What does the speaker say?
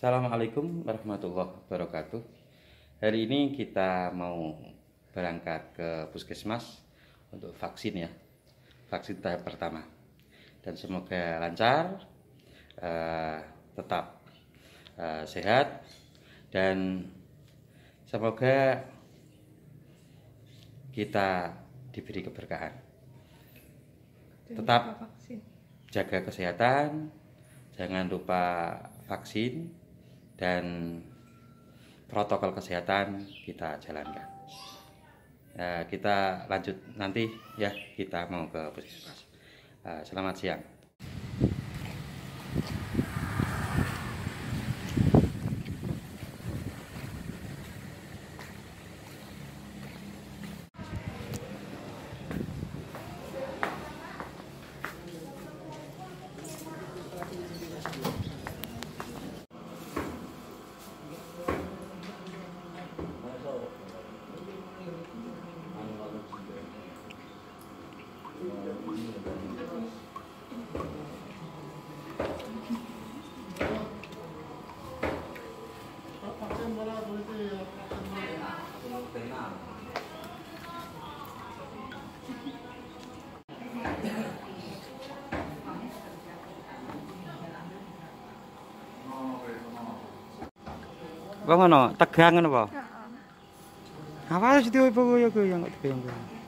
Assalamualaikum warahmatullahi wabarakatuh. Hari ini kita mau berangkat ke puskesmas untuk vaksin ya, vaksin tahap pertama. Dan semoga lancar, uh, tetap uh, sehat, dan semoga kita diberi keberkahan. Tetap jaga kesehatan, jangan lupa vaksin dan protokol kesehatan kita jalankan. Ya, kita lanjut nanti ya kita mau ke puskesmas. Eh, selamat siang. Kok ngono? Tegang ngono apa? Heeh. Apa sih dioi pokoke yo yo yo.